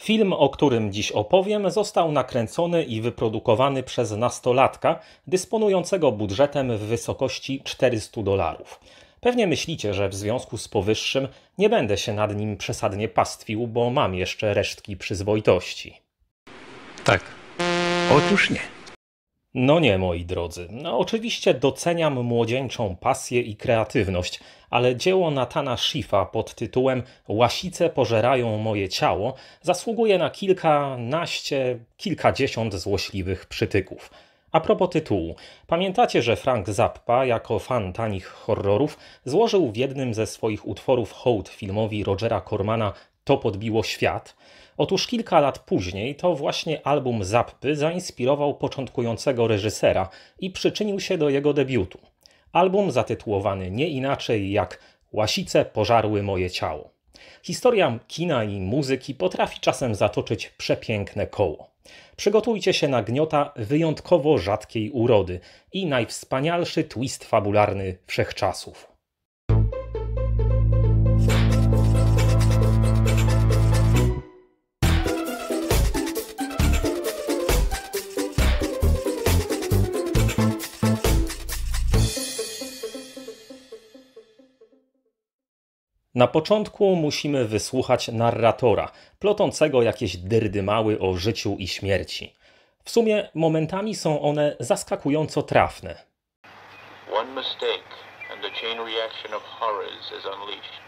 Film, o którym dziś opowiem, został nakręcony i wyprodukowany przez nastolatka dysponującego budżetem w wysokości 400 dolarów. Pewnie myślicie, że w związku z powyższym nie będę się nad nim przesadnie pastwił, bo mam jeszcze resztki przyzwoitości. Tak. Otóż nie. No nie, moi drodzy. No, oczywiście doceniam młodzieńczą pasję i kreatywność, ale dzieło Natana Schiffa pod tytułem Łasice pożerają moje ciało zasługuje na kilkanaście, kilkadziesiąt złośliwych przytyków. A propos tytułu, pamiętacie, że Frank Zappa jako fan tanich horrorów złożył w jednym ze swoich utworów hołd filmowi Rogera Cormana To podbiło świat – Otóż kilka lat później to właśnie album Zappy zainspirował początkującego reżysera i przyczynił się do jego debiutu. Album zatytułowany nie inaczej jak Łasice pożarły moje ciało. Historia kina i muzyki potrafi czasem zatoczyć przepiękne koło. Przygotujcie się na gniota wyjątkowo rzadkiej urody i najwspanialszy twist fabularny wszechczasów. Na początku musimy wysłuchać narratora, plotącego jakieś dyrdymały o życiu i śmierci. W sumie momentami są one zaskakująco trafne. One mistake and the chain reaction of horrors is unleashed.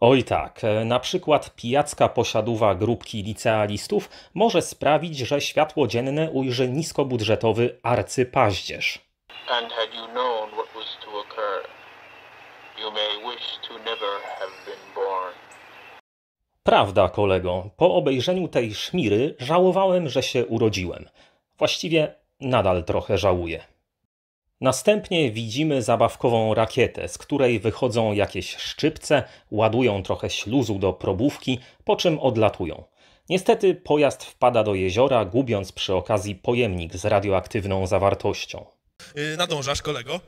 Oj tak, e, na przykład pijacka posiadówa grupki licealistów może sprawić, że światło dzienne ujrzy niskobudżetowy arcypaździerz. And had you known what was to occur, Prawda, kolego, po obejrzeniu tej szmiry żałowałem, że się urodziłem. Właściwie nadal trochę żałuję. Następnie widzimy zabawkową rakietę, z której wychodzą jakieś szczypce, ładują trochę śluzu do probówki, po czym odlatują. Niestety pojazd wpada do jeziora, gubiąc przy okazji pojemnik z radioaktywną zawartością. Y, nadążasz, kolego?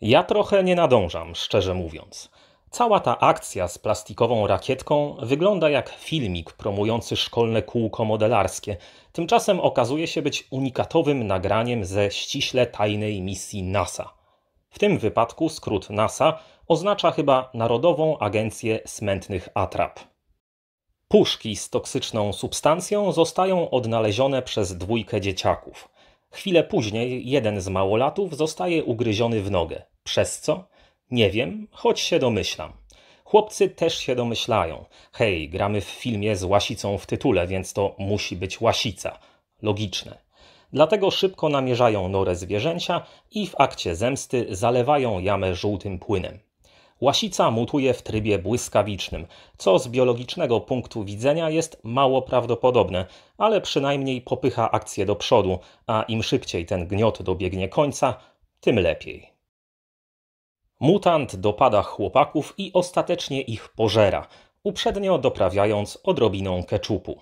Ja trochę nie nadążam, szczerze mówiąc. Cała ta akcja z plastikową rakietką wygląda jak filmik promujący szkolne kółko modelarskie. Tymczasem okazuje się być unikatowym nagraniem ze ściśle tajnej misji NASA. W tym wypadku skrót NASA oznacza chyba Narodową Agencję Smętnych Atrap. Puszki z toksyczną substancją zostają odnalezione przez dwójkę dzieciaków. Chwilę później jeden z małolatów zostaje ugryziony w nogę. Przez co? Nie wiem, choć się domyślam. Chłopcy też się domyślają. Hej, gramy w filmie z łasicą w tytule, więc to musi być łasica. Logiczne. Dlatego szybko namierzają norę zwierzęcia i w akcie zemsty zalewają jamę żółtym płynem. Łasica mutuje w trybie błyskawicznym, co z biologicznego punktu widzenia jest mało prawdopodobne, ale przynajmniej popycha akcję do przodu, a im szybciej ten gniot dobiegnie końca, tym lepiej. Mutant dopada chłopaków i ostatecznie ich pożera, uprzednio doprawiając odrobiną keczupu.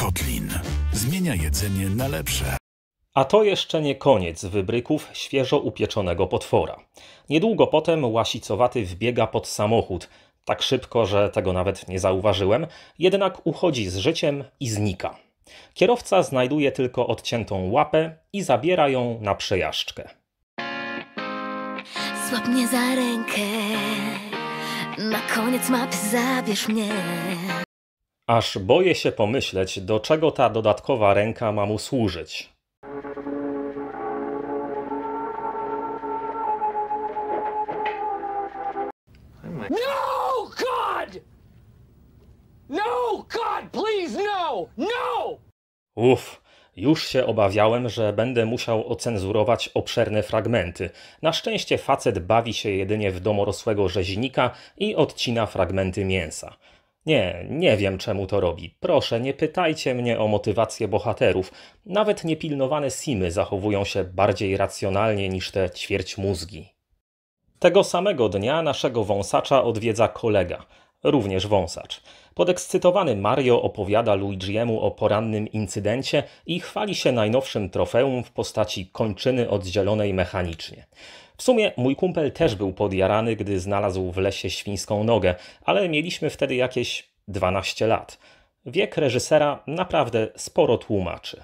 Kotlin zmienia jedzenie na lepsze. A to jeszcze nie koniec wybryków świeżo upieczonego potwora. Niedługo potem łasicowaty wbiega pod samochód, tak szybko, że tego nawet nie zauważyłem, jednak uchodzi z życiem i znika. Kierowca znajduje tylko odciętą łapę i zabiera ją na przejażdżkę. Złap mnie za rękę, na koniec map zabierz mnie. Aż boję się pomyśleć, do czego ta dodatkowa ręka ma mu służyć. Please, no! No! Uff, już się obawiałem, że będę musiał ocenzurować obszerne fragmenty. Na szczęście facet bawi się jedynie w domorosłego rzeźnika i odcina fragmenty mięsa. Nie, nie wiem czemu to robi. Proszę, nie pytajcie mnie o motywację bohaterów. Nawet niepilnowane simy zachowują się bardziej racjonalnie niż te ćwierć mózgi. Tego samego dnia naszego wąsacza odwiedza kolega, również wąsacz. Podekscytowany Mario opowiada Luigiemu o porannym incydencie i chwali się najnowszym trofeum w postaci kończyny oddzielonej mechanicznie. W sumie mój kumpel też był podjarany, gdy znalazł w lesie świńską nogę, ale mieliśmy wtedy jakieś 12 lat. Wiek reżysera naprawdę sporo tłumaczy.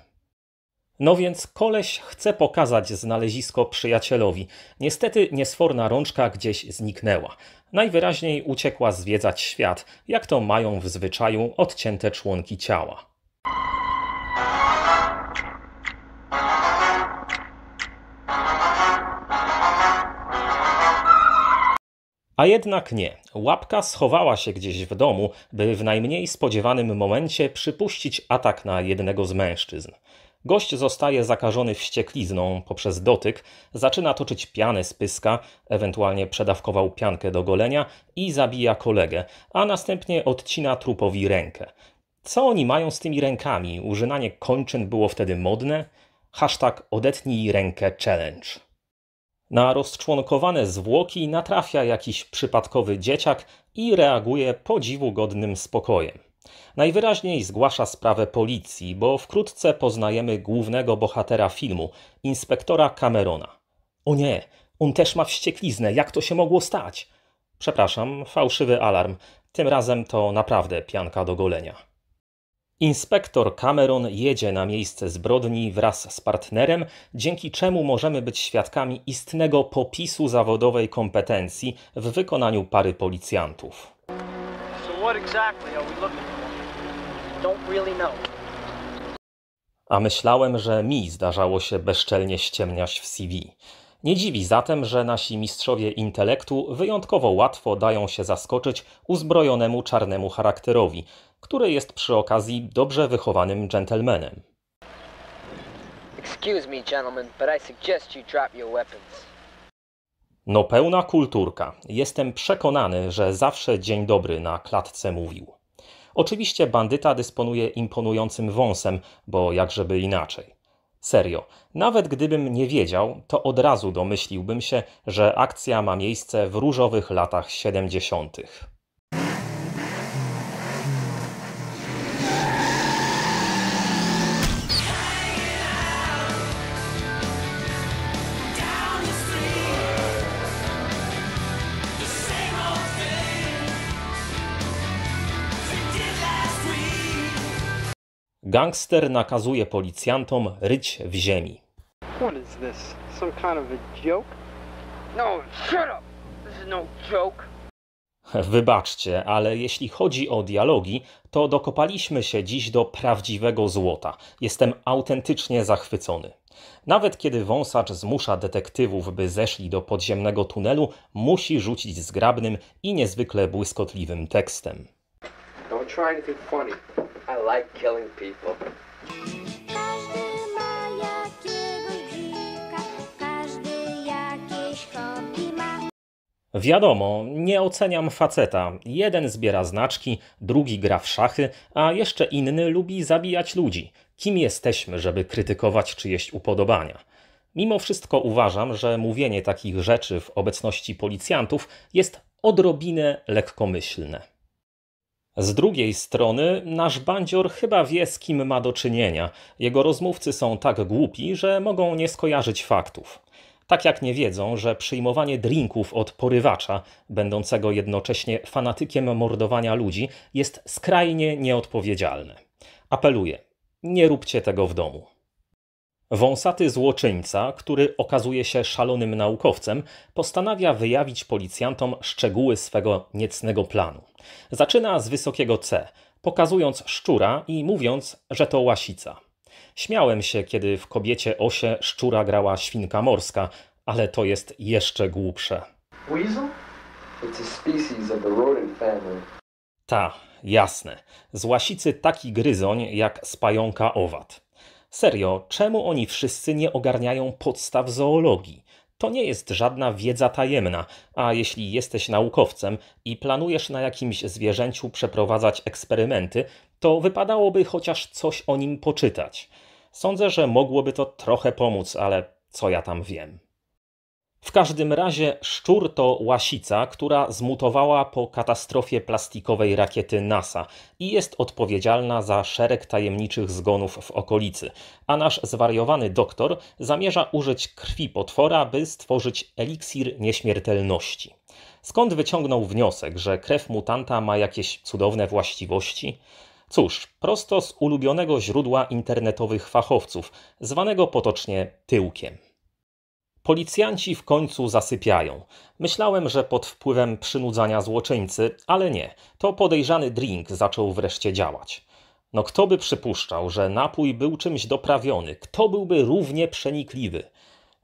No więc koleś chce pokazać znalezisko przyjacielowi. Niestety niesforna rączka gdzieś zniknęła. Najwyraźniej uciekła zwiedzać świat, jak to mają w zwyczaju odcięte członki ciała. A jednak nie. Łapka schowała się gdzieś w domu, by w najmniej spodziewanym momencie przypuścić atak na jednego z mężczyzn. Gość zostaje zakażony wścieklizną poprzez dotyk, zaczyna toczyć pianę z pyska, ewentualnie przedawkował piankę do golenia i zabija kolegę, a następnie odcina trupowi rękę. Co oni mają z tymi rękami? Użynanie kończyn było wtedy modne? Hashtag odetnij rękę challenge. Na rozczłonkowane zwłoki natrafia jakiś przypadkowy dzieciak i reaguje podziwu godnym spokojem. Najwyraźniej zgłasza sprawę policji, bo wkrótce poznajemy głównego bohatera filmu, inspektora Camerona. O nie, on też ma wściekliznę, jak to się mogło stać? Przepraszam, fałszywy alarm. Tym razem to naprawdę pianka do golenia. Inspektor Cameron jedzie na miejsce zbrodni wraz z partnerem, dzięki czemu możemy być świadkami istnego popisu zawodowej kompetencji w wykonaniu pary policjantów what exactly are we looking for? Don't really know. A myślałem, że mi zdarzało się bezczelnie ściemniać w CV. Nie dziwi zatem, że nasi mistrzowie intelektu wyjątkowo łatwo dają się zaskoczyć uzbrojonemu czarnemu charakterowi, który jest przy okazji dobrze wychowanym dżentelmenem. Excuse me, gentlemen, but I suggest you drop your weapons. No pełna kulturka. Jestem przekonany, że zawsze dzień dobry na klatce mówił. Oczywiście bandyta dysponuje imponującym wąsem, bo jakżeby inaczej. Serio, nawet gdybym nie wiedział, to od razu domyśliłbym się, że akcja ma miejsce w różowych latach 70. Gangster nakazuje policjantom ryć w ziemi. What is this? Some kind of a joke? No, shut up! This is no joke. Wybaczcie, ale jeśli chodzi o dialogi, to dokopaliśmy się dziś do prawdziwego złota. Jestem autentycznie zachwycony. Nawet kiedy wąsacz zmusza detektywów, by zeszli do podziemnego tunelu, musi rzucić zgrabnym i niezwykle błyskotliwym tekstem. Don't try anything funny. I like killing people. Każdy ma jakiegoś każdy jakieś ma. Wiadomo, nie oceniam faceta. Jeden zbiera znaczki, drugi gra w szachy, a jeszcze inny lubi zabijać ludzi. Kim jesteśmy, żeby krytykować czyjeś upodobania? Mimo wszystko uważam, że mówienie takich rzeczy w obecności policjantów jest odrobinę lekkomyślne. Z drugiej strony, nasz bandzior chyba wie, z kim ma do czynienia. Jego rozmówcy są tak głupi, że mogą nie skojarzyć faktów. Tak jak nie wiedzą, że przyjmowanie drinków od porywacza, będącego jednocześnie fanatykiem mordowania ludzi, jest skrajnie nieodpowiedzialne. Apeluję, nie róbcie tego w domu. Wąsaty złoczyńca, który okazuje się szalonym naukowcem, postanawia wyjawić policjantom szczegóły swego niecnego planu. Zaczyna z wysokiego C, pokazując szczura i mówiąc, że to łasica. Śmiałem się, kiedy w kobiecie osie szczura grała świnka morska, ale to jest jeszcze głupsze. Ta, jasne. Z łasicy taki gryzoń jak z pająka owad. Serio, czemu oni wszyscy nie ogarniają podstaw zoologii? To nie jest żadna wiedza tajemna, a jeśli jesteś naukowcem i planujesz na jakimś zwierzęciu przeprowadzać eksperymenty, to wypadałoby chociaż coś o nim poczytać. Sądzę, że mogłoby to trochę pomóc, ale co ja tam wiem. W każdym razie szczur to łasica, która zmutowała po katastrofie plastikowej rakiety NASA i jest odpowiedzialna za szereg tajemniczych zgonów w okolicy. A nasz zwariowany doktor zamierza użyć krwi potwora, by stworzyć eliksir nieśmiertelności. Skąd wyciągnął wniosek, że krew mutanta ma jakieś cudowne właściwości? Cóż, prosto z ulubionego źródła internetowych fachowców, zwanego potocznie tyłkiem. Policjanci w końcu zasypiają. Myślałem, że pod wpływem przynudzania złoczyńcy, ale nie. To podejrzany drink zaczął wreszcie działać. No kto by przypuszczał, że napój był czymś doprawiony? Kto byłby równie przenikliwy?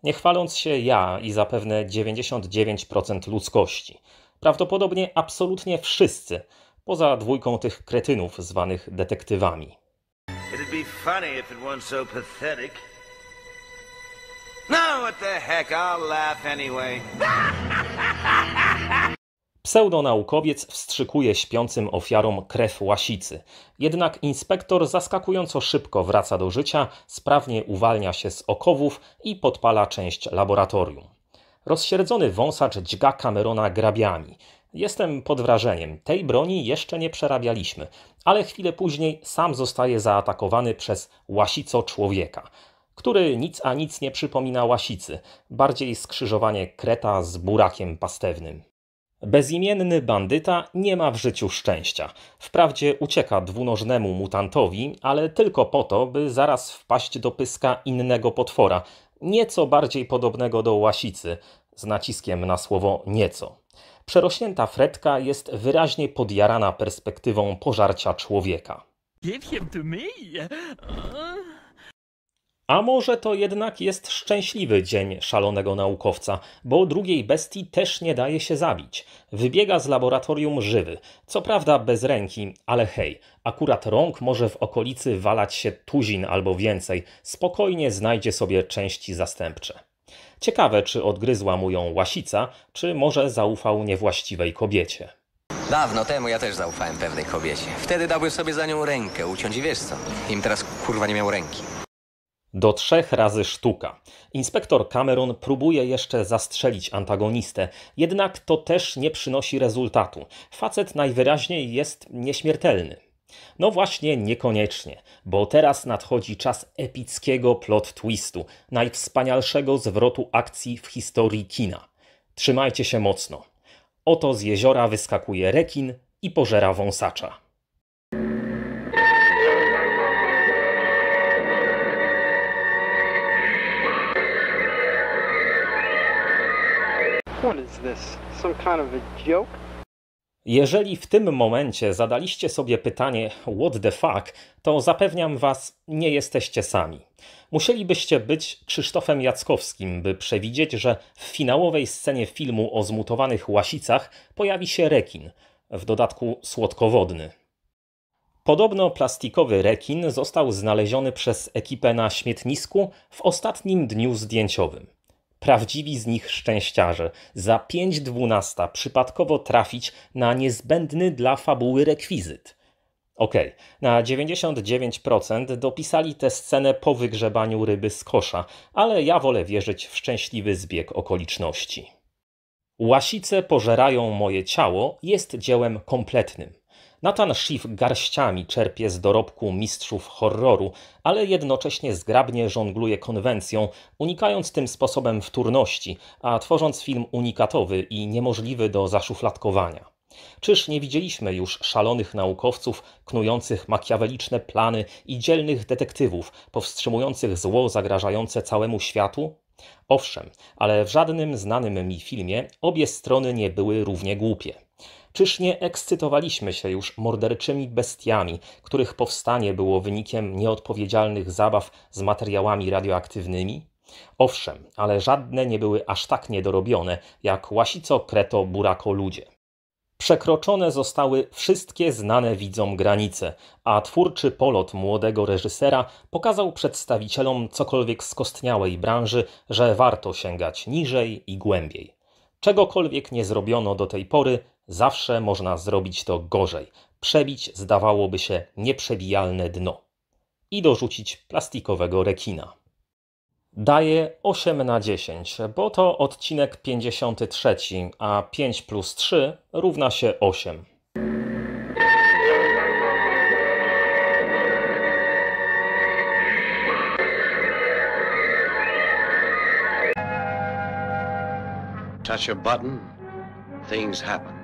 Nie chwaląc się ja i zapewne 99% ludzkości. Prawdopodobnie absolutnie wszyscy, poza dwójką tych kretynów zwanych detektywami. It'd be funny if it weren't so pathetic. No, what the heck, I'll laugh anyway. Pseudonaukowiec wstrzykuje śpiącym ofiarom krew łasicy. Jednak inspektor zaskakująco szybko wraca do życia, sprawnie uwalnia się z okowów i podpala część laboratorium. Rozsierdzony wąsacz dźga Camerona grabiami. Jestem pod wrażeniem, tej broni jeszcze nie przerabialiśmy, ale chwilę później sam zostaje zaatakowany przez łasico człowieka – który nic a nic nie przypomina łasicy, bardziej skrzyżowanie kreta z burakiem pastewnym. Bezimienny bandyta nie ma w życiu szczęścia. Wprawdzie ucieka dwunożnemu mutantowi, ale tylko po to, by zaraz wpaść do pyska innego potwora, nieco bardziej podobnego do łasicy, z naciskiem na słowo nieco. Przerośnięta fretka jest wyraźnie podjarana perspektywą pożarcia człowieka. Give him to me! Uh... A może to jednak jest szczęśliwy dzień szalonego naukowca, bo drugiej bestii też nie daje się zabić. Wybiega z laboratorium żywy, co prawda bez ręki, ale hej, akurat rąk może w okolicy walać się tuzin albo więcej, spokojnie znajdzie sobie części zastępcze. Ciekawe, czy odgryzła mu ją łasica, czy może zaufał niewłaściwej kobiecie. Dawno temu ja też zaufałem pewnej kobiecie. Wtedy dałbym sobie za nią rękę uciąć i wiesz co, im teraz kurwa nie miał ręki. Do trzech razy sztuka. Inspektor Cameron próbuje jeszcze zastrzelić antagonistę, jednak to też nie przynosi rezultatu. Facet najwyraźniej jest nieśmiertelny. No właśnie, niekoniecznie, bo teraz nadchodzi czas epickiego plot twistu, najwspanialszego zwrotu akcji w historii kina. Trzymajcie się mocno. Oto z jeziora wyskakuje rekin i pożera wąsacza. Jeżeli w tym momencie zadaliście sobie pytanie what the fuck, to zapewniam was, nie jesteście sami. Musielibyście być Krzysztofem Jackowskim, by przewidzieć, że w finałowej scenie filmu o zmutowanych łasicach pojawi się rekin, w dodatku słodkowodny. Podobno plastikowy rekin został znaleziony przez ekipę na śmietnisku w ostatnim dniu zdjęciowym prawdziwi z nich szczęściarze, za 5.12 przypadkowo trafić na niezbędny dla fabuły rekwizyt. Okej, okay. na 99% dopisali tę scenę po wygrzebaniu ryby z kosza, ale ja wolę wierzyć w szczęśliwy zbieg okoliczności. Łasice pożerają moje ciało jest dziełem kompletnym. Nathan Schiff garściami czerpie z dorobku mistrzów horroru, ale jednocześnie zgrabnie żongluje konwencją, unikając tym sposobem wtórności, a tworząc film unikatowy i niemożliwy do zaszufladkowania. Czyż nie widzieliśmy już szalonych naukowców knujących makiaweliczne plany i dzielnych detektywów powstrzymujących zło zagrażające całemu światu? Owszem, ale w żadnym znanym mi filmie obie strony nie były równie głupie. Czyż nie ekscytowaliśmy się już morderczymi bestiami, których powstanie było wynikiem nieodpowiedzialnych zabaw z materiałami radioaktywnymi? Owszem, ale żadne nie były aż tak niedorobione, jak łasico, kreto, burako ludzie. Przekroczone zostały wszystkie znane widzom granice, a twórczy polot młodego reżysera pokazał przedstawicielom cokolwiek skostniałej branży, że warto sięgać niżej i głębiej. Czegokolwiek nie zrobiono do tej pory, Zawsze można zrobić to gorzej, przebić zdawałoby się nieprzebijalne dno i dorzucić plastikowego rekina. Daję 8 na 10, bo to odcinek 53, a 5 plus 3 równa się 8. Touch a button, things happen.